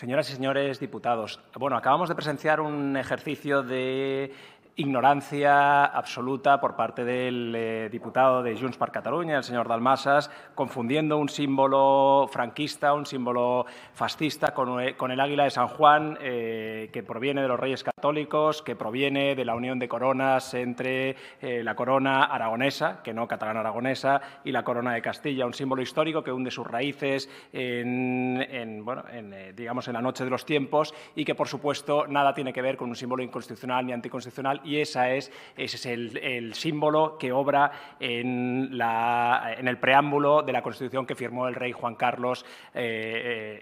Señoras y señores diputados, bueno, acabamos de presenciar un ejercicio de ignorancia absoluta por parte del eh, diputado de Junts per Catalunya, el señor Dalmasas, confundiendo un símbolo franquista, un símbolo fascista, con, eh, el águila de San Juan, eh, que proviene de los Reyes Católicos, que proviene de la unión de coronas entre la corona aragonesa, que no catalana-aragonesa, y la corona de Castilla, un símbolo histórico que hunde sus raíces en, bueno, digamos, en la noche de los tiempos y que, por supuesto, nada tiene que ver con un símbolo inconstitucional ni anticonstitucional y esa es, ese es el, símbolo que obra en, la, en, el preámbulo de la Constitución que firmó el rey Juan Carlos eh,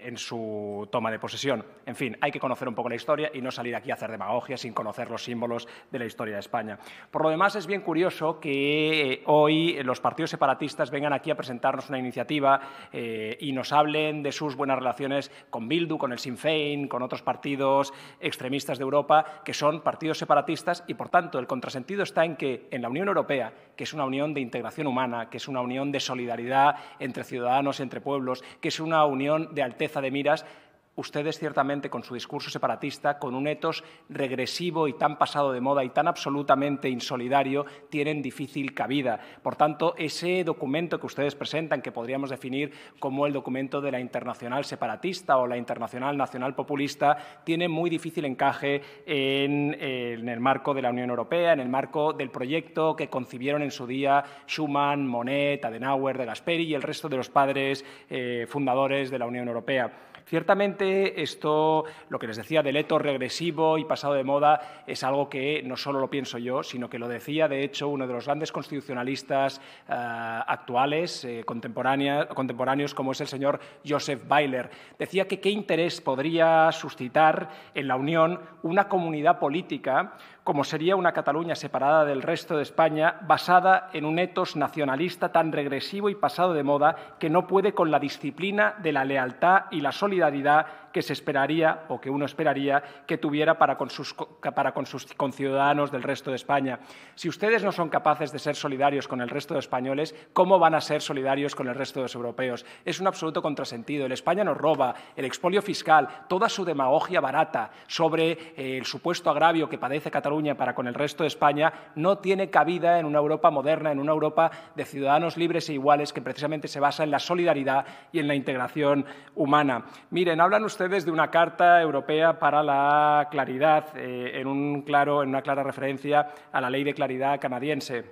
eh, en su toma de posesión. En fin, hay que conocer un poco la historia y no salir aquí a hacer demagogia sin conocer los símbolos de la historia de España. Por lo demás, es bien curioso que eh, hoy los partidos separatistas vengan aquí a presentarnos una iniciativa y nos hablen de sus buenas relaciones con Bildu, con el Sinn Féin, con otros partidos extremistas de Europa, que son partidos separatistas y, por tanto, el contrasentido está en que en la Unión Europea, que es una unión de integración humana, que es una unión de solidaridad entre ciudadanos, entre pueblos, que es una unión de alteza de miras, ustedes ciertamente con su discurso separatista, con un etos regresivo y tan pasado de moda y tan absolutamente insolidario, tienen difícil cabida. Por tanto, ese documento que ustedes presentan, que podríamos definir como el documento de la internacional separatista o la internacional nacional populista, tiene muy difícil encaje en, el marco de la Unión Europea, en el marco del proyecto que concibieron en su día Schuman, Monet, Adenauer, de Gasperi y el resto de los padres eh, fundadores de la Unión Europea. Ciertamente esto, lo que les decía del etos regresivo y pasado de moda, es algo que no solo lo pienso yo, sino que lo decía, de hecho, uno de los grandes constitucionalistas eh, actuales, eh, contemporáneos, como es el señor Joseph Weiler. Decía que qué interés podría suscitar en la Unión una comunidad política como sería una Cataluña separada del resto de España, basada en un etos nacionalista tan regresivo y pasado de moda que no puede con la disciplina de la lealtad y la solidaridad solidaridad que se esperaría o que uno esperaría que tuviera para con sus, para sus conciudadanos del resto de España. Si ustedes no son capaces de ser solidarios con el resto de españoles, ¿cómo van a ser solidarios con el resto de los europeos? Es un absoluto contrasentido. El España nos roba, el expolio fiscal, toda su demagogia barata sobre eh, el supuesto agravio que padece Cataluña para con el resto de España no tiene cabida en una Europa moderna, en una Europa de ciudadanos libres e iguales que precisamente se basa en la solidaridad y en la integración humana. Miren, hablan ustedes de una Carta Europea para la Claridad, eh, en, una clara referencia a la Ley de Claridad canadiense.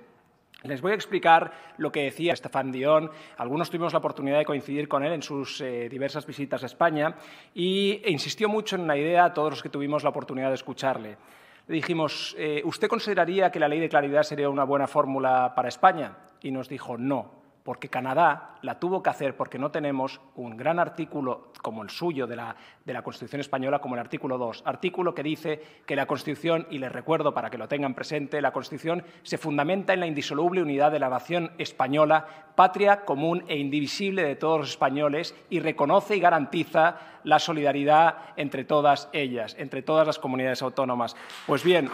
Les voy a explicar lo que decía Estefan Dion. Algunos tuvimos la oportunidad de coincidir con él en sus eh, diversas visitas a España y insistió mucho en una idea a todos los que tuvimos la oportunidad de escucharle. Le dijimos, eh, ¿usted consideraría que la ley de claridad sería una buena fórmula para España? Y nos dijo, no, porque Canadá la tuvo que hacer porque no tenemos un gran artículo como el suyo de la, de la Constitución española, como el artículo 2, artículo que dice que la Constitución, y les recuerdo para que lo tengan presente, la Constitución se fundamenta en la indisoluble unidad de la nación española, patria común e indivisible de todos los españoles y reconoce y garantiza la solidaridad entre todas ellas, entre todas las comunidades autónomas. Pues bien,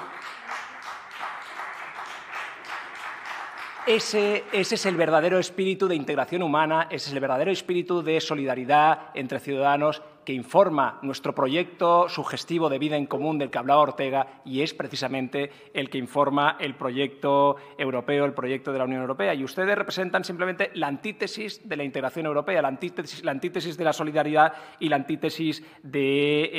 Ese, ese, es el verdadero espíritu de integración humana, ese es el verdadero espíritu de solidaridad entre ciudadanos que informa nuestro proyecto sugestivo de vida en común del que hablaba Ortega y es precisamente el que informa el proyecto europeo, el proyecto de la Unión Europea. Y ustedes representan simplemente la antítesis de la integración europea, la antítesis, la antítesis de la solidaridad y la antítesis de,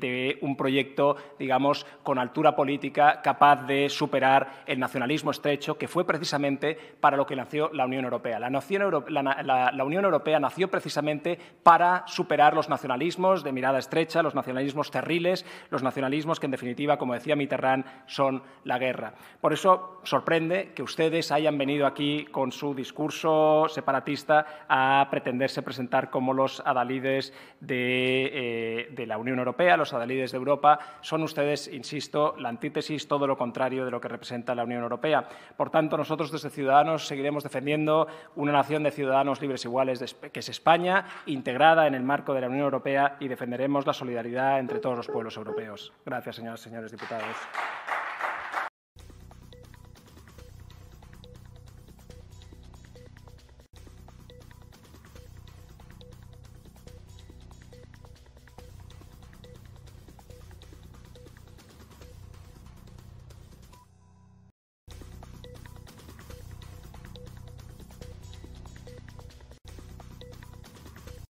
eh, un proyecto, digamos, con altura política capaz de superar el nacionalismo estrecho, que fue precisamente para lo que nació la Unión Europea. La, Unión Europea nació precisamente para superar los nacionalismos de mirada estrecha, los nacionalismos terribles, los nacionalismos que, en definitiva, como decía Mitterrand, son la guerra. Por eso sorprende que ustedes hayan venido aquí con su discurso separatista a pretenderse presentar como los adalides eh, de, la Unión Europea, los adalides de Europa. Son ustedes, insisto, la antítesis, todo lo contrario de lo que representa la Unión Europea. Por tanto, nosotros desde Ciudadanos seguiremos defendiendo una nación de ciudadanos libres e iguales, que es España, integrada en el marco de la Unión Europea y defenderemos la solidaridad entre todos los pueblos europeos. Gracias, señoras y señores diputados.